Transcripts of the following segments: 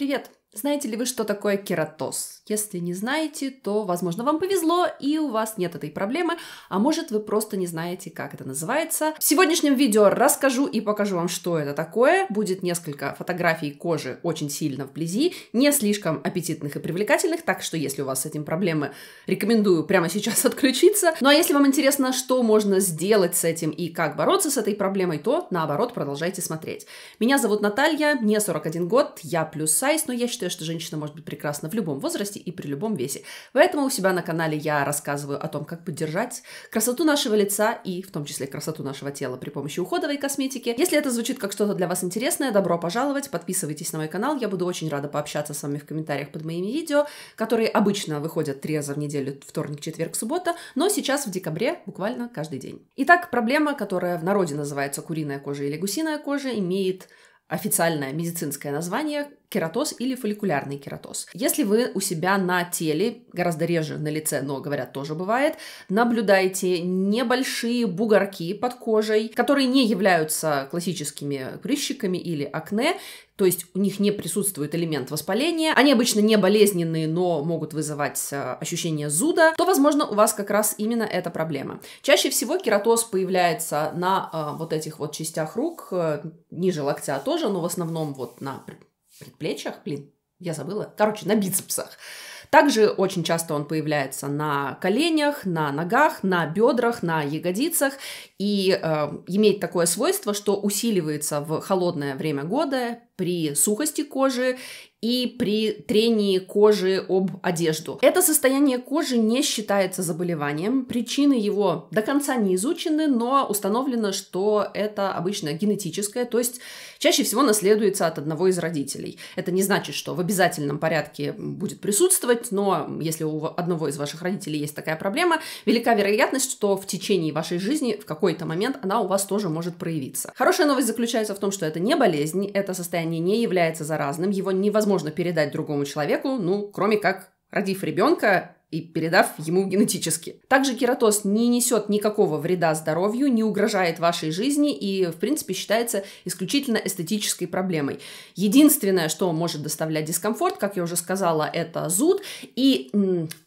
Привет! Знаете ли вы, что такое кератоз? Если не знаете, то, возможно, вам повезло, и у вас нет этой проблемы, а может, вы просто не знаете, как это называется. В сегодняшнем видео расскажу и покажу вам, что это такое. Будет несколько фотографий кожи очень сильно вблизи, не слишком аппетитных и привлекательных, так что, если у вас с этим проблемы, рекомендую прямо сейчас отключиться. Ну а если вам интересно, что можно сделать с этим и как бороться с этой проблемой, то, наоборот, продолжайте смотреть. Меня зовут Наталья, мне 41 год, я плюс сайз, но я считаю, считаю, что женщина может быть прекрасна в любом возрасте и при любом весе. Поэтому у себя на канале я рассказываю о том, как поддержать красоту нашего лица и в том числе красоту нашего тела при помощи уходовой косметики. Если это звучит как что-то для вас интересное, добро пожаловать, подписывайтесь на мой канал, я буду очень рада пообщаться с вами в комментариях под моими видео, которые обычно выходят три раза в неделю, вторник, четверг, суббота, но сейчас в декабре буквально каждый день. Итак, проблема, которая в народе называется куриная кожа или гусиная кожа, имеет официальное медицинское название кератоз или фолликулярный кератоз. Если вы у себя на теле, гораздо реже на лице, но, говорят, тоже бывает, наблюдаете небольшие бугорки под кожей, которые не являются классическими прыщиками или акне, то есть у них не присутствует элемент воспаления, они обычно не болезненные, но могут вызывать э, ощущение зуда, то, возможно, у вас как раз именно эта проблема. Чаще всего кератоз появляется на э, вот этих вот частях рук, э, ниже локтя тоже, но в основном вот на предплечьях, блин, я забыла, короче, на бицепсах. Также очень часто он появляется на коленях, на ногах, на бедрах, на ягодицах и э, имеет такое свойство, что усиливается в холодное время года при сухости кожи и при трении кожи об одежду. Это состояние кожи не считается заболеванием, причины его до конца не изучены, но установлено, что это обычно генетическое, то есть чаще всего наследуется от одного из родителей. Это не значит, что в обязательном порядке будет присутствовать, но если у одного из ваших родителей есть такая проблема, велика вероятность, что в течение вашей жизни в какой-то момент она у вас тоже может проявиться. Хорошая новость заключается в том, что это не болезнь, это состояние не является заразным, его невозможно невозможно передать другому человеку, ну, кроме как родив ребенка и передав ему генетически. Также кератоз не несет никакого вреда здоровью, не угрожает вашей жизни и, в принципе, считается исключительно эстетической проблемой. Единственное, что может доставлять дискомфорт, как я уже сказала, это зуд и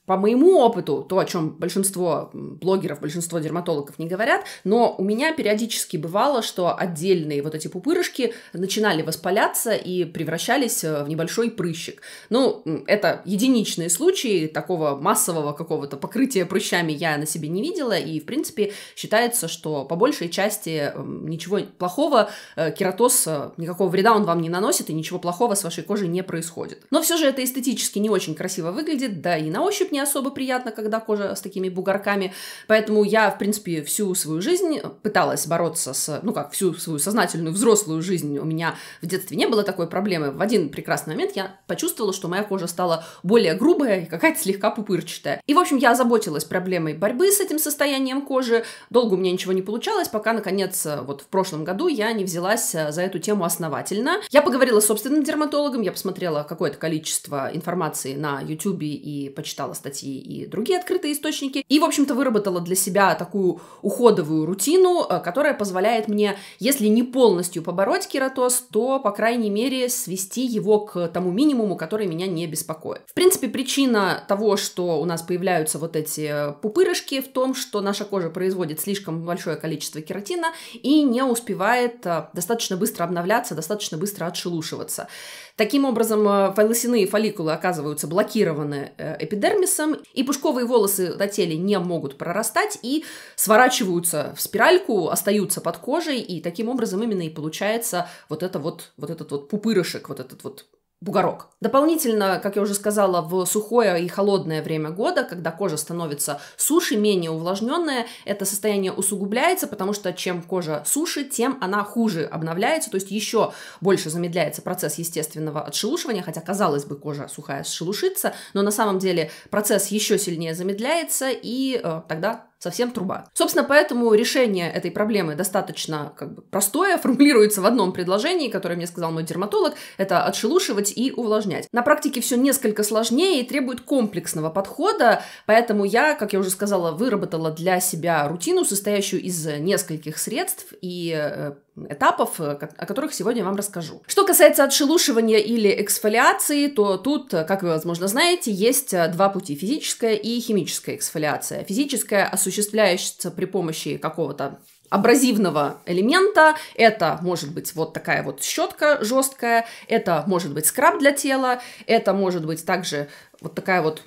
по моему опыту, то, о чем большинство блогеров, большинство дерматологов не говорят, но у меня периодически бывало, что отдельные вот эти пупырышки начинали воспаляться и превращались э, в небольшой прыщик. Ну, это единичные случаи, такого массового какого-то покрытия прыщами я на себе не видела, и, в принципе, считается, что по большей части ничего плохого, э, кератоз, э, никакого вреда он вам не наносит, и ничего плохого с вашей кожей не происходит. Но все же это эстетически не очень красиво выглядит, да и на ощупь не особо приятно, когда кожа с такими бугорками. Поэтому я, в принципе, всю свою жизнь пыталась бороться с, ну как, всю свою сознательную взрослую жизнь у меня в детстве не было такой проблемы. В один прекрасный момент я почувствовала, что моя кожа стала более грубая и какая-то слегка пупырчатая. И, в общем, я озаботилась проблемой борьбы с этим состоянием кожи. Долго у меня ничего не получалось, пока, наконец, вот в прошлом году я не взялась э, за эту тему основательно. Я поговорила с собственным дерматологом, я посмотрела какое-то количество информации на YouTube и почитала статьи и другие открытые источники. И, в общем-то, выработала для себя такую уходовую рутину, э, которая позволяет мне, если не полностью побороть кератоз, то, по крайней мере, свести его к тому минимуму, который меня не беспокоит. В принципе, причина того, что у нас появляются вот эти э, пупырышки, в том, что наша кожа производит слишком большое количество кератина и не успевает э, достаточно быстро обновляться, достаточно быстро отшелушиваться. Таким образом, файлосины и фолликулы оказываются блокированы эпидермисом, поясом, и пушковые волосы на теле не могут прорастать и сворачиваются в спиральку, остаются под кожей, и таким образом именно и получается вот это вот, вот этот вот пупырышек, вот этот вот бугорок. Дополнительно, как я уже сказала, в сухое и холодное время года, когда кожа становится суше, менее увлажненная, это состояние усугубляется, потому что чем кожа суше, тем она хуже обновляется, то есть еще больше замедляется процесс естественного отшелушивания, хотя, казалось бы, кожа сухая шелушится, но на самом деле процесс еще сильнее замедляется, и э, тогда совсем труба. Собственно, поэтому решение этой проблемы достаточно как бы, простое, формулируется в одном предложении, которое мне сказал мой дерматолог, это отшелушивать и увлажнять. На практике все несколько сложнее и требует комплексного подхода, поэтому я, как я уже сказала, выработала для себя рутину, состоящую из нескольких средств и э, этапов, э, о которых сегодня вам расскажу. Что касается отшелушивания или эксфолиации, то тут, э, как вы, возможно, знаете, есть э, два пути – физическая и химическая эксфолиация. Физическая осуществляется при помощи какого-то абразивного элемента. Это может быть вот такая вот щетка жесткая, это может быть скраб для тела, это может быть также вот такая вот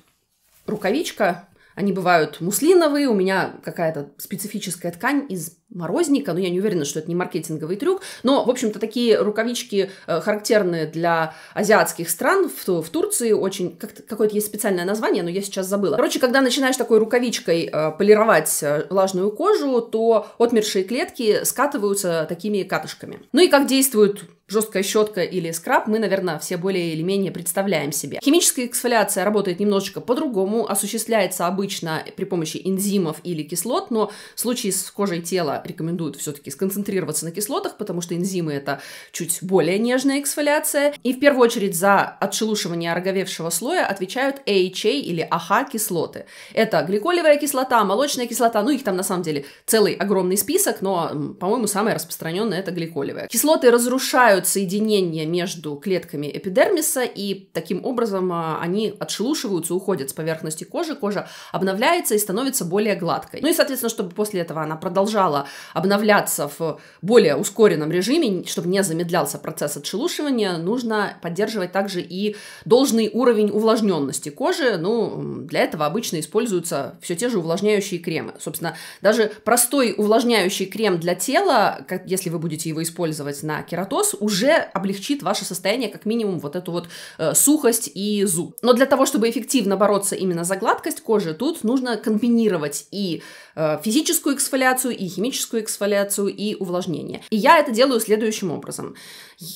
рукавичка. Они бывают муслиновые, у меня какая-то специфическая ткань из морозника, но я не уверена, что это не маркетинговый трюк, но, в общем-то, такие рукавички э, характерные для азиатских стран, в, в Турции очень, как какое-то есть специальное название, но я сейчас забыла. Короче, когда начинаешь такой рукавичкой э, полировать э, влажную кожу, то отмершие клетки скатываются такими катышками. Ну и как действует жесткая щетка или скраб, мы, наверное, все более или менее представляем себе. Химическая эксфоляция работает немножечко по-другому, осуществляется обычно при помощи энзимов или кислот, но в случае с кожей тела рекомендуют все-таки сконцентрироваться на кислотах, потому что энзимы это чуть более нежная эксфоляция. И в первую очередь за отшелушивание ороговевшего слоя отвечают AHA или AHA кислоты. Это гликолевая кислота, молочная кислота, ну их там на самом деле целый огромный список, но, по-моему, самое распространенное это гликолевая. Кислоты разрушают соединение между клетками эпидермиса, и таким образом а, они отшелушиваются, уходят с поверхности кожи, кожа обновляется и становится более гладкой. Ну и, соответственно, чтобы после этого она продолжала обновляться в более ускоренном режиме, чтобы не замедлялся процесс отшелушивания, нужно поддерживать также и должный уровень увлажненности кожи. Ну, для этого обычно используются все те же увлажняющие кремы. Собственно, даже простой увлажняющий крем для тела, если вы будете его использовать на кератоз, уже облегчит ваше состояние, как минимум, вот эту вот э, сухость и зуб. Но для того, чтобы эффективно бороться именно за гладкость кожи, тут нужно комбинировать и э, физическую эксфоляцию, и химическую термическую эксфоляцию и увлажнение. И я это делаю следующим образом.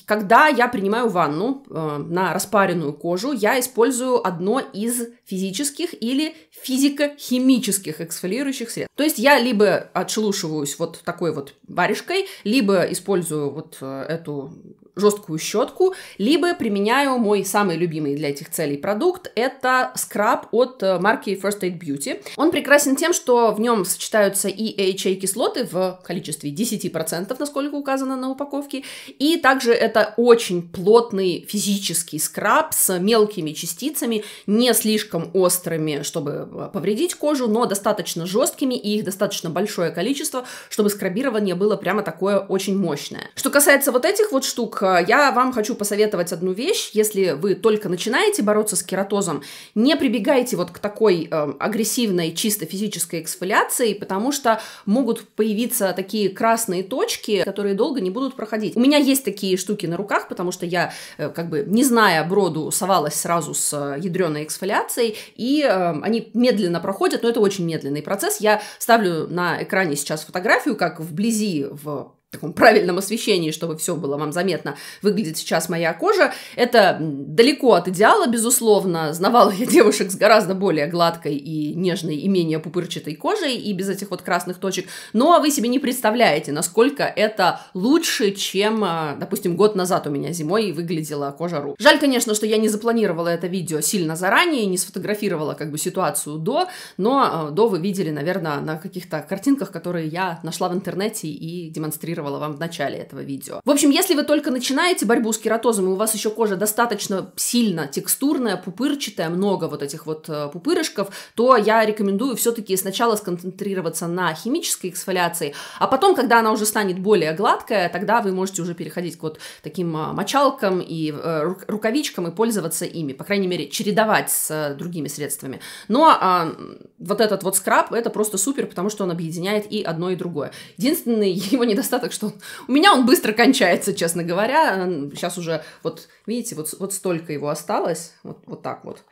Когда я принимаю ванну э, на распаренную кожу, я использую одно из физических или физико-химических эксфолирующих средств. То есть я либо отшелушиваюсь вот такой вот варежкой, либо использую вот э, эту жесткую щетку, либо применяю мой самый любимый для этих целей продукт, это скраб от э, марки First Aid Beauty. Он прекрасен тем, что в нем сочетаются и AHA-кислоты в количестве 10%, насколько указано на упаковке, и также это очень плотный физический скраб с мелкими частицами, не слишком острыми, чтобы э, повредить кожу, но достаточно жесткими, и их достаточно большое количество, чтобы скрабирование было прямо такое очень мощное. Что касается вот этих вот штук, Э, я вам хочу посоветовать одну вещь. Если вы только начинаете бороться с кератозом, не прибегайте вот к такой э, агрессивной чисто физической эксфоляции, потому что могут появиться такие красные точки, которые долго не будут проходить. У меня есть такие штуки на руках, потому что я, э, как бы, не зная броду, совалась сразу с э, ядреной эксфоляцией, и э, они медленно проходят, но это очень медленный процесс. Я ставлю на экране сейчас фотографию, как вблизи в таком правильном освещении, чтобы все было вам заметно, выглядит сейчас моя кожа. Это далеко от идеала, безусловно. Знавала я девушек с гораздо более гладкой и нежной и менее пупырчатой кожей и без этих вот красных точек. Ну а вы себе не представляете, насколько это лучше, чем, а, допустим, год назад у меня зимой выглядела кожа рук. Жаль, конечно, что я не запланировала это видео сильно заранее, не сфотографировала как бы ситуацию до, но а, до вы видели, наверное, на каких-то картинках, которые я нашла в интернете и демонстрировала транслировала вам в начале этого видео. В общем, если вы только начинаете борьбу с кератозом, и у вас еще кожа достаточно сильно текстурная, пупырчатая, много вот этих вот э, пупырышков, то я рекомендую все-таки сначала сконцентрироваться на химической эксфоляции, а потом, когда она уже станет более гладкая, тогда вы можете уже переходить к вот таким э, мочалкам и э, рукавичкам и пользоваться ими, по крайней мере, чередовать с другими средствами. Но а, вот этот вот скраб, это просто супер, потому что он объединяет и одно, и другое. Единственный его недостаток, так что у меня он быстро кончается, честно говоря. Сейчас уже, вот видите, вот, вот столько его осталось, вот, вот так вот.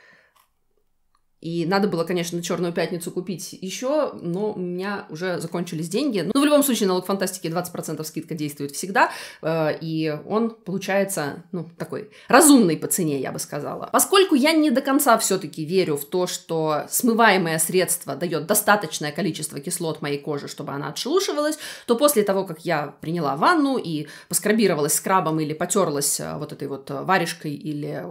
И надо было, конечно, на Черную пятницу купить еще, но у меня уже закончились деньги. Ну, в любом случае, налог фантастики 20% скидка действует всегда, э, и он получается, ну, такой разумный по цене, я бы сказала. Поскольку я не до конца все-таки верю в то, что смываемое средство дает достаточное количество кислот моей кожи, чтобы она отшелушивалась, то после того, как я приняла ванну и поскрабировалась скрабом или потерлась э, вот этой вот э, варежкой или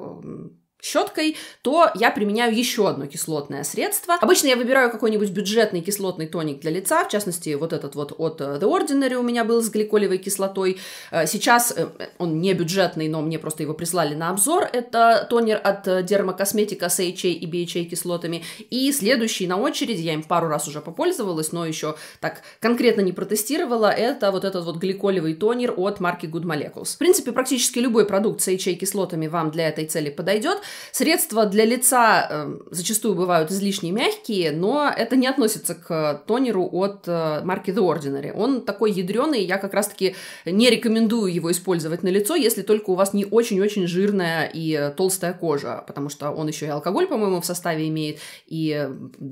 щеткой, то я применяю еще одно кислотное средство. Обычно я выбираю какой-нибудь бюджетный кислотный тоник для лица, в частности, вот этот вот от э, The Ordinary у меня был с гликолевой кислотой. Э, сейчас э, он не бюджетный, но мне просто его прислали на обзор. Это тонер от дермокосметика с HA и BHA кислотами. И следующий на очереди, я им пару раз уже попользовалась, но еще так конкретно не протестировала, это вот этот вот гликолевый тонер от марки Good Molecules. В принципе, практически любой продукт с HA кислотами вам для этой цели подойдет, Средства для лица э, зачастую бывают излишне мягкие, но это не относится к тонеру от э, марки The Ordinary. Он такой ядреный, я как раз-таки не рекомендую его использовать на лицо, если только у вас не очень-очень жирная и толстая кожа, потому что он еще и алкоголь, по-моему, в составе имеет. И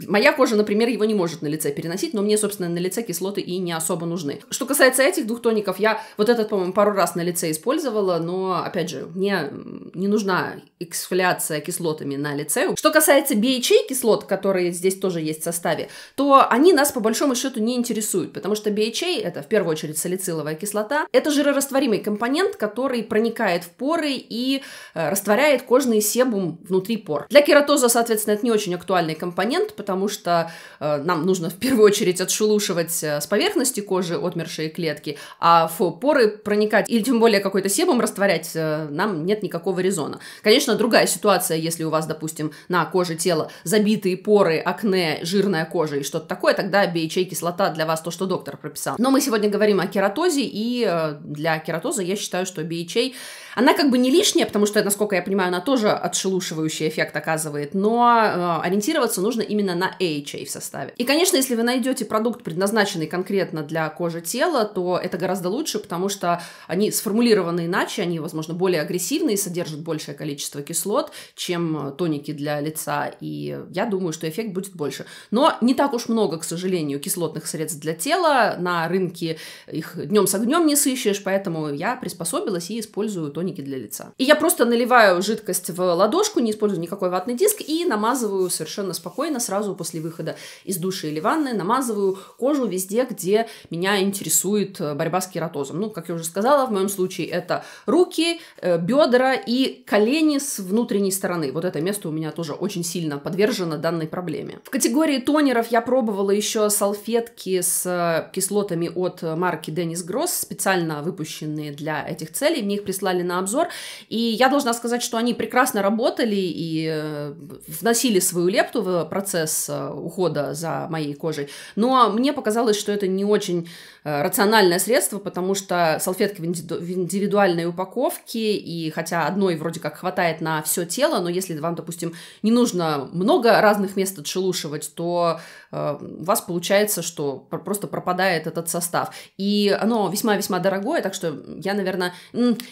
моя кожа, например, его не может на лице переносить, но мне, собственно, на лице кислоты и не особо нужны. Что касается этих двух тоников, я вот этот, по-моему, пару раз на лице использовала, но, опять же, мне не нужна эксфоляция манипуляция кислотами на лице. Что касается BHA кислот, которые здесь тоже есть в составе, то они нас по большому счету не интересуют, потому что BHA это в первую очередь салициловая кислота, это жирорастворимый компонент, который проникает в поры и э, растворяет кожный себум внутри пор. Для кератоза, соответственно, это не очень актуальный компонент, потому что э, нам нужно в первую очередь отшелушивать э, с поверхности кожи отмершие клетки, а в поры проникать или тем более какой-то себум растворять э, нам нет никакого резона. Конечно, другая ситуация, если у вас, допустим, на коже тела забитые поры, акне, жирная кожа и что-то такое, тогда BHA-кислота для вас то, что доктор прописал. Но мы сегодня говорим о кератозе, и э, для кератоза я считаю, что BHA, она как бы не лишняя, потому что, насколько я понимаю, она тоже отшелушивающий эффект оказывает, но э, ориентироваться нужно именно на AHA в составе. И, конечно, если вы найдете продукт, предназначенный конкретно для кожи тела, то это гораздо лучше, потому что они сформулированы иначе, они, возможно, более агрессивные, содержат большее количество кислот, наоборот, чем э, тоники для лица. И я думаю, что эффект будет больше. Но не так уж много, к сожалению, кислотных средств для тела. На рынке их днем с огнем не сыщешь, поэтому я приспособилась и использую тоники для лица. И я просто наливаю жидкость в ладошку, не использую никакой ватный диск и намазываю совершенно спокойно сразу после выхода из души или ванны, намазываю кожу везде, где меня интересует э, борьба с кератозом. Ну, как я уже сказала, в моем случае это руки, э, бедра и колени с внутренней внутренней стороны. Вот это место у меня тоже очень сильно подвержено данной проблеме. В категории тонеров я пробовала еще салфетки с э, кислотами от марки Денис Гросс, специально выпущенные для этих целей. Мне их прислали на обзор. И я должна сказать, что они прекрасно работали и э, вносили свою лепту в процесс э, ухода за моей кожей. Но мне показалось, что это не очень рациональное средство, потому что салфетки в индивидуальной упаковке, и хотя одной вроде как хватает на все тело, но если вам, допустим, не нужно много разных мест отшелушивать, то э, у вас получается, что просто пропадает этот состав. И оно весьма-весьма дорогое, так что я, наверное,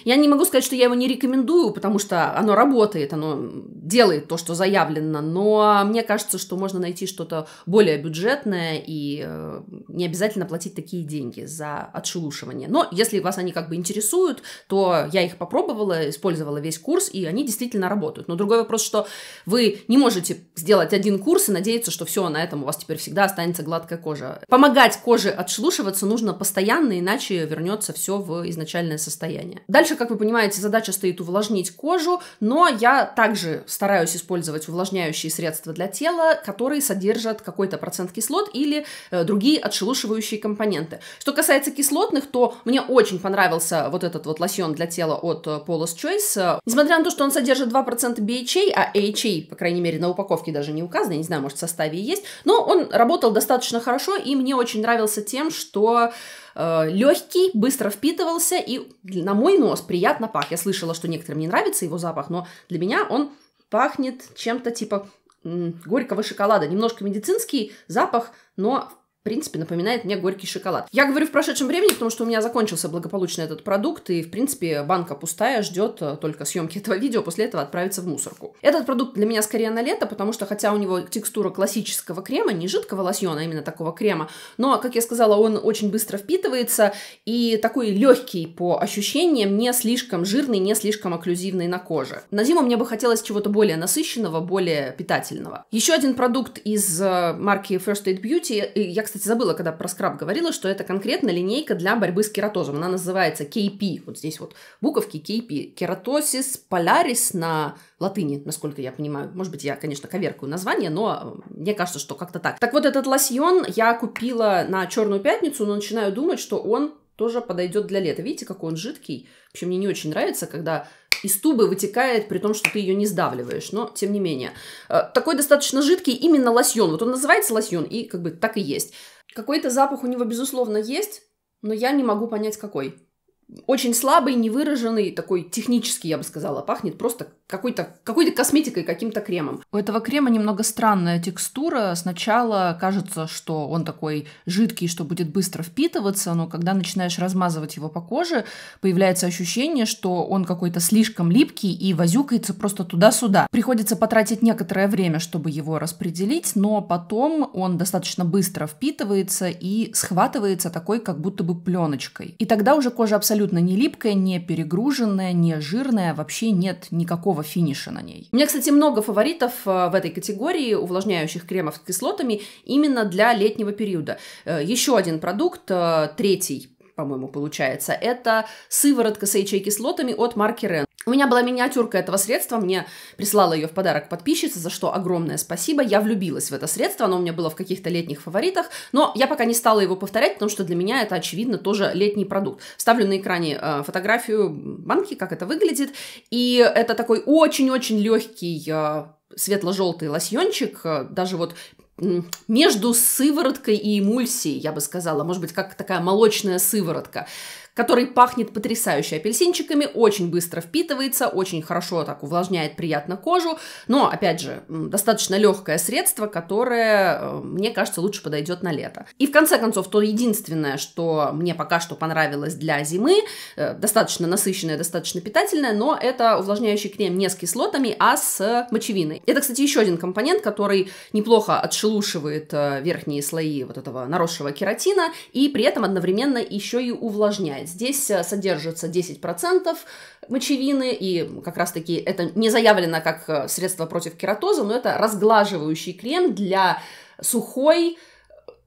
я не могу сказать, что я его не рекомендую, потому что оно работает, оно делает то, что заявлено, но мне кажется, что можно найти что-то более бюджетное и э, не обязательно платить такие деньги за отшелушивание. Но если вас они как бы интересуют, то я их попробовала, использовала весь курс, и они действительно работают. Но другой вопрос, что вы не можете сделать один курс и надеяться, что все, на этом у вас теперь всегда останется гладкая кожа. Помогать коже отшелушиваться нужно постоянно, иначе вернется все в изначальное состояние. Дальше, как вы понимаете, задача стоит увлажнить кожу, но я также стараюсь использовать увлажняющие средства для тела, которые содержат какой-то процент кислот или э, другие отшелушивающие компоненты. Что касается кислотных, то мне очень понравился вот этот вот лосьон для тела от э, Polos Choice. Несмотря на то, что он содержит 2 2% BHA, а AHA, по крайней мере, на упаковке даже не указано, я не знаю, может, в составе есть, но он работал достаточно хорошо, и мне очень нравился тем, что э, легкий, быстро впитывался, и на мой нос приятно пах. Я слышала, что некоторым не нравится его запах, но для меня он пахнет чем-то типа горького шоколада. Немножко медицинский запах, но в принципе, напоминает мне горький шоколад. Я говорю в прошедшем времени, потому что у меня закончился благополучно этот продукт, и, в принципе, банка пустая, ждет э, только съемки этого видео, после этого отправится в мусорку. Этот продукт для меня скорее на лето, потому что, хотя у него текстура классического крема, не жидкого лосьона, а именно такого крема, но, как я сказала, он очень быстро впитывается и такой легкий по ощущениям, не слишком жирный, не слишком окклюзивный на коже. На зиму мне бы хотелось чего-то более насыщенного, более питательного. Еще один продукт из э, марки First Aid Beauty, я, кстати, кстати, забыла, когда про скраб говорила, что это конкретно линейка для борьбы с кератозом. Она называется KP. Вот здесь вот буковки KP. Кератосис полярис на латыни, насколько я понимаю. Может быть, я, конечно, коверкаю название, но э, мне кажется, что как-то так. Так вот, этот лосьон я купила на Черную Пятницу, но начинаю думать, что он тоже подойдет для лета. Видите, какой он жидкий? Вообще, мне не очень нравится, когда из тубы вытекает, при том, что ты ее не сдавливаешь, но тем не менее. Э, такой достаточно жидкий именно лосьон. Вот он называется лосьон, и как бы так и есть. Какой-то запах у него, безусловно, есть, но я не могу понять, какой очень слабый, невыраженный, такой технический, я бы сказала, пахнет просто какой-то какой косметикой, каким-то кремом. У этого крема немного странная текстура. Сначала кажется, что он такой жидкий, что будет быстро впитываться, но когда начинаешь размазывать его по коже, появляется ощущение, что он какой-то слишком липкий и возюкается просто туда-сюда. Приходится потратить некоторое время, чтобы его распределить, но потом он достаточно быстро впитывается и схватывается такой, как будто бы пленочкой. И тогда уже кожа абсолютно абсолютно не липкая, не перегруженная, не жирная, вообще нет никакого финиша на ней. У меня, кстати, много фаворитов э, в этой категории увлажняющих кремов с кислотами именно для летнего периода. Э, еще один продукт, э, третий по-моему, получается. Это сыворотка с HA-кислотами от марки Ren. У меня была миниатюрка этого средства, мне прислала ее в подарок подписчица, за что огромное спасибо. Я влюбилась в это средство, оно у меня было в каких-то летних фаворитах, но я пока не стала его повторять, потому что для меня это, очевидно, тоже летний продукт. Вставлю на экране э, фотографию банки, как это выглядит, и это такой очень-очень легкий э, светло-желтый лосьончик, э, даже вот между сывороткой и эмульсией, я бы сказала, может быть, как такая молочная сыворотка который пахнет потрясающе апельсинчиками, очень быстро впитывается, очень хорошо так увлажняет приятно кожу, но, опять же, достаточно легкое средство, которое, э, мне кажется, лучше подойдет на лето. И, в конце концов, то единственное, что мне пока что понравилось для зимы, э, достаточно насыщенное, достаточно питательное, но это увлажняющий крем не с кислотами, а с мочевиной. Это, кстати, еще один компонент, который неплохо отшелушивает э, верхние слои вот этого наросшего кератина и при этом одновременно еще и увлажняет менять. Здесь э, содержится 10% мочевины, и как раз-таки это не заявлено как э, средство против кератоза, но это разглаживающий крем для сухой,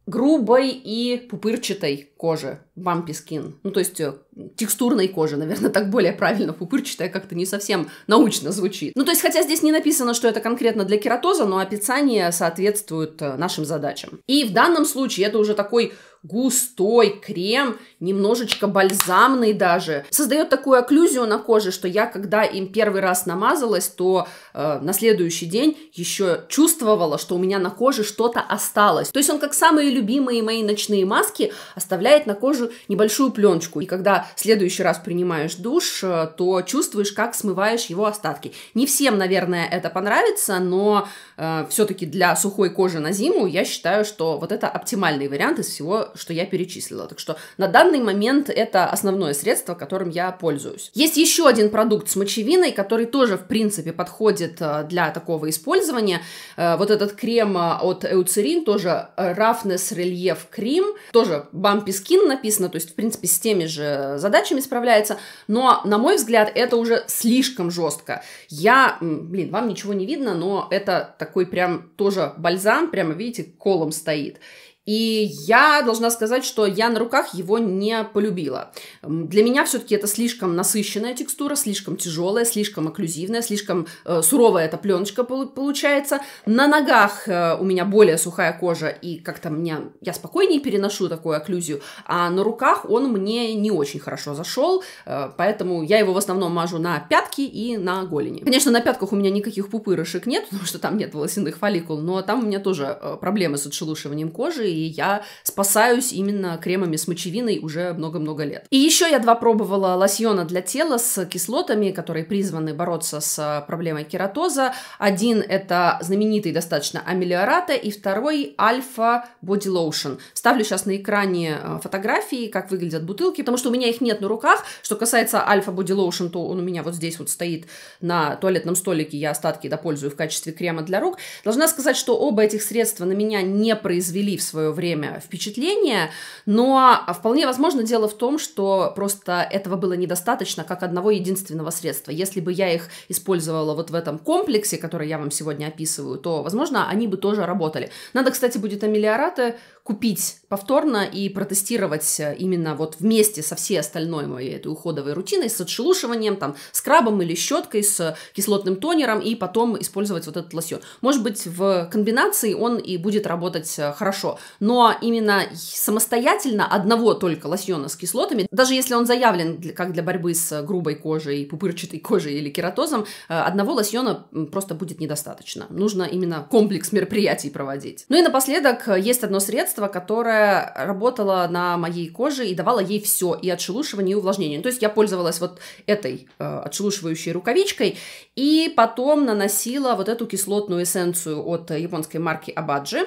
грубой и пупырчатой кожи, bumpy skin. Ну, то есть э, текстурной кожи, наверное, так более правильно, пупырчатая как-то не совсем научно звучит. Ну, то есть, хотя здесь не написано, что это конкретно для кератоза, но описание соответствует нашим задачам. И в данном случае это уже такой густой крем, немножечко бальзамный даже, создает такую окклюзию на коже, что я, когда им первый раз намазалась, то э, на следующий день еще чувствовала, что у меня на коже что-то осталось. То есть он, как самые любимые мои ночные маски, оставляет на кожу небольшую пленочку. И когда в следующий раз принимаешь душ, э, то чувствуешь, как смываешь его остатки. Не всем, наверное, это понравится, но Э, все-таки для сухой кожи на зиму, я считаю, что вот это оптимальный вариант из всего, что я перечислила. Так что на данный момент это основное средство, которым я пользуюсь. Есть еще один продукт с мочевиной, который тоже, в принципе, подходит э, для такого использования. Э, вот этот крем от Eucerin, тоже Roughness Relief Cream, тоже Bumpy Skin написано, то есть, в принципе, с теми же задачами справляется, но, на мой взгляд, это уже слишком жестко. Я, блин, вам ничего не видно, но это так такой прям тоже бальзам, прямо, видите, колом стоит. И я должна сказать, что я на руках его не полюбила. Для меня все-таки это слишком насыщенная текстура, слишком тяжелая, слишком окклюзивная, слишком э, суровая эта пленочка получается. На ногах э, у меня более сухая кожа, и как-то мне я спокойнее переношу такую окклюзию, а на руках он мне не очень хорошо зашел, э, поэтому я его в основном мажу на пятки и на голени. Конечно, на пятках у меня никаких пупырышек нет, потому что там нет волосяных фолликул, но там у меня тоже э, проблемы с отшелушиванием кожи, и я спасаюсь именно кремами с мочевиной уже много-много лет. И еще я два пробовала лосьона для тела с кислотами, которые призваны бороться с а, проблемой кератоза. Один это знаменитый достаточно амелиората, и второй альфа боди лоушен. Ставлю сейчас на экране а, фотографии, как выглядят бутылки, потому что у меня их нет на руках. Что касается альфа боди лоушен, то он у меня вот здесь вот стоит на туалетном столике, я остатки допользую в качестве крема для рук. Должна сказать, что оба этих средства на меня не произвели в свое свое время впечатление, но вполне возможно дело в том, что просто этого было недостаточно как одного единственного средства. Если бы я их использовала вот в этом комплексе, который я вам сегодня описываю, то, возможно, они бы тоже работали. Надо, кстати, будет амелиораты купить повторно и протестировать э, именно вот вместе со всей остальной моей этой уходовой рутиной, с отшелушиванием, там, скрабом или щеткой, с кислотным тонером, и потом использовать вот этот лосьон. Может быть, в комбинации он и будет работать э, хорошо, но именно самостоятельно одного только лосьона с кислотами, даже если он заявлен как для борьбы с грубой кожей, пупырчатой кожей или кератозом, э, одного лосьона просто будет недостаточно. Нужно именно комплекс мероприятий проводить. Ну и напоследок есть одно средство, средство, которое работало на моей коже и давало ей все, и отшелушивание, и увлажнение. Ну, то есть я пользовалась вот этой э, отшелушивающей рукавичкой, и потом наносила вот эту кислотную эссенцию от японской марки Абаджи,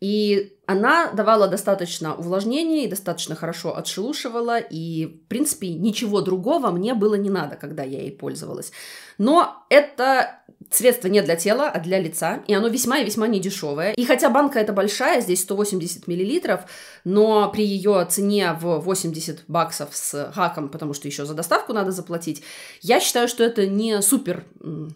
и она давала достаточно увлажнения и достаточно хорошо отшелушивала, и, в принципе, ничего другого мне было не надо, когда я ей пользовалась. Но это средство не для тела, а для лица, и оно весьма и весьма недешевое. И хотя банка эта большая, здесь 180 мл, но при ее цене в 80 баксов с хаком, потому что еще за доставку надо заплатить, я считаю, что это не супер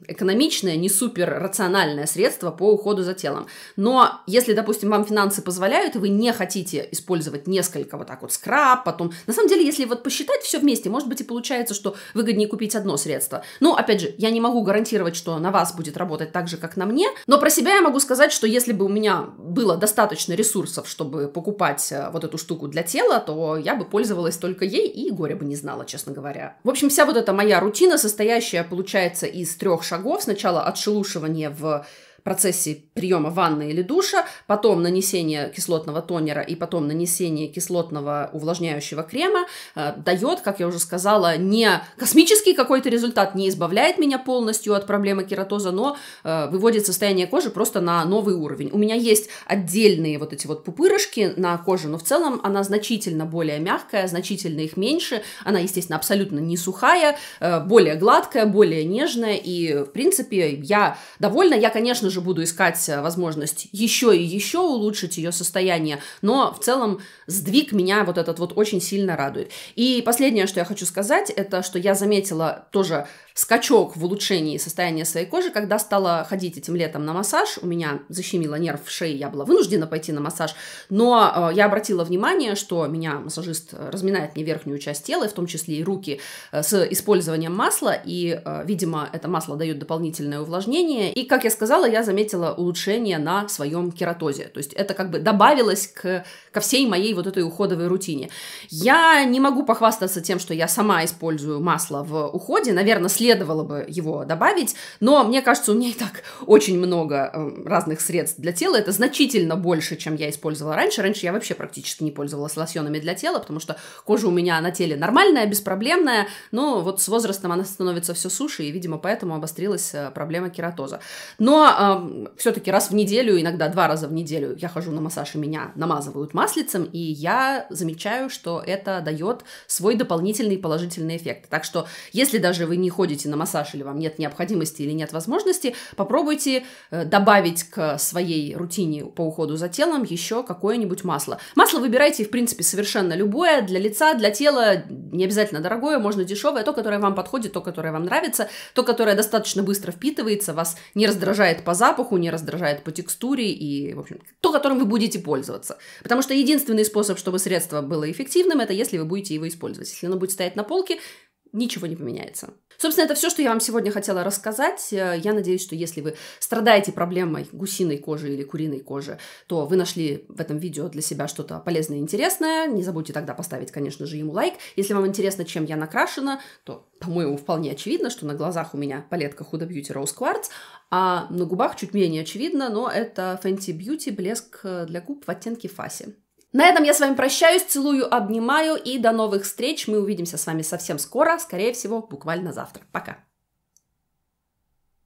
экономичное, не супер рациональное средство по уходу за телом. Но если, допустим, вам финансы позволяют, позволяют, и вы не хотите использовать несколько вот так вот скраб, потом... На самом деле, если вот посчитать все вместе, может быть и получается, что выгоднее купить одно средство. Но, опять же, я не могу гарантировать, что на вас будет работать так же, как на мне, но про себя я могу сказать, что если бы у меня было достаточно ресурсов, чтобы покупать э, вот эту штуку для тела, то я бы пользовалась только ей и горя бы не знала, честно говоря. В общем, вся вот эта моя рутина, состоящая, получается, из трех шагов. Сначала отшелушивание в процессе приема ванны или душа, потом нанесение кислотного тонера и потом нанесение кислотного увлажняющего крема э, дает, как я уже сказала, не космический какой-то результат, не избавляет меня полностью от проблемы кератоза, но э, выводит состояние кожи просто на новый уровень. У меня есть отдельные вот эти вот пупырышки на коже, но в целом она значительно более мягкая, значительно их меньше, она, естественно, абсолютно не сухая, э, более гладкая, более нежная, и, в принципе, я довольна, я, конечно же, же буду искать э, возможность еще и еще улучшить ее состояние, но в целом сдвиг меня вот этот вот очень сильно радует. И последнее, что я хочу сказать, это что я заметила тоже скачок в улучшении состояния своей кожи, когда стала ходить этим летом на массаж, у меня защемило нерв в шее, я была вынуждена пойти на массаж, но э, я обратила внимание, что меня массажист э, разминает мне верхнюю часть тела, в том числе и руки, э, с использованием масла, и, э, видимо, это масло дает дополнительное увлажнение, и, как я сказала, я заметила улучшение на своем кератозе. То есть это как бы добавилось к, ко всей моей вот этой уходовой рутине. Я не могу похвастаться тем, что я сама использую масло в уходе. Наверное, следовало бы его добавить, но мне кажется, у меня и так очень много эм, разных средств для тела. Это значительно больше, чем я использовала раньше. Раньше я вообще практически не пользовалась лосьонами для тела, потому что кожа у меня на теле нормальная, беспроблемная, но вот с возрастом она становится все суше, и, видимо, поэтому обострилась э, проблема кератоза. Но все-таки раз в неделю, иногда два раза в неделю я хожу на массаж, и меня намазывают маслицем, и я замечаю, что это дает свой дополнительный положительный эффект. Так что, если даже вы не ходите на массаж, или вам нет необходимости, или нет возможности, попробуйте э, добавить к своей рутине по уходу за телом еще какое-нибудь масло. Масло выбирайте, в принципе, совершенно любое, для лица, для тела, не обязательно дорогое, можно дешевое, то, которое вам подходит, то, которое вам нравится, то, которое достаточно быстро впитывается, вас не раздражает по запаху, не раздражает по текстуре и, в общем, то, которым вы будете пользоваться. Потому что единственный способ, чтобы средство было эффективным, это если вы будете его использовать. Если оно будет стоять на полке, ничего не поменяется. Собственно, это все, что я вам сегодня хотела рассказать. Э, я надеюсь, что если вы страдаете проблемой гусиной кожи или куриной кожи, то вы нашли в этом видео для себя что-то полезное и интересное. Не забудьте тогда поставить, конечно же, ему лайк. Если вам интересно, чем я накрашена, то, по-моему, вполне очевидно, что на глазах у меня палетка Huda Beauty Rose Quartz, а на губах чуть менее очевидно, но это Fenty Beauty блеск э, для губ в оттенке фаси. На этом я с вами прощаюсь, целую, обнимаю и до новых встреч. Мы увидимся с вами совсем скоро, скорее всего, буквально завтра. Пока.